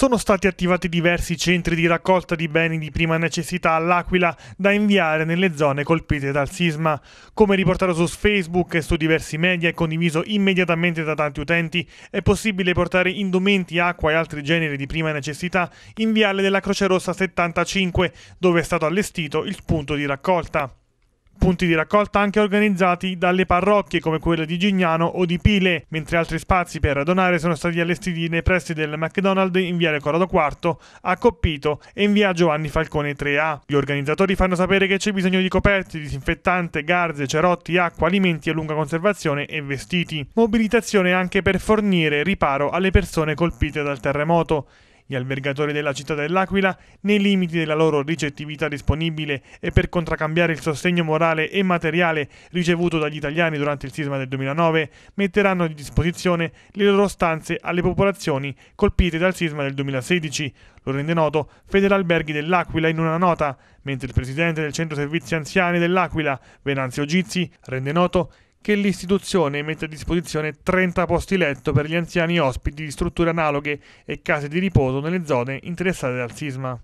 Sono stati attivati diversi centri di raccolta di beni di prima necessità all'Aquila da inviare nelle zone colpite dal sisma. Come riportato su Facebook e su diversi media e condiviso immediatamente da tanti utenti, è possibile portare indumenti, acqua e altri generi di prima necessità in viale della Croce Rossa 75, dove è stato allestito il punto di raccolta punti di raccolta anche organizzati dalle parrocchie come quella di Gignano o di Pile, mentre altri spazi per donare sono stati allestiti nei pressi del McDonald's in via Corrado IV, a Coppito e in Via Giovanni Falcone 3A. Gli organizzatori fanno sapere che c'è bisogno di coperti, disinfettante, garze, cerotti, acqua, alimenti a lunga conservazione e vestiti. Mobilitazione anche per fornire riparo alle persone colpite dal terremoto. Gli albergatori della città dell'Aquila, nei limiti della loro ricettività disponibile e per contraccambiare il sostegno morale e materiale ricevuto dagli italiani durante il sisma del 2009, metteranno a disposizione le loro stanze alle popolazioni colpite dal sisma del 2016. Lo rende noto Federalberghi dell'Aquila in una nota, mentre il presidente del Centro Servizi Anziani dell'Aquila, Venanzio Gizzi, rende noto che l'istituzione mette a disposizione 30 posti letto per gli anziani ospiti di strutture analoghe e case di riposo nelle zone interessate dal sisma.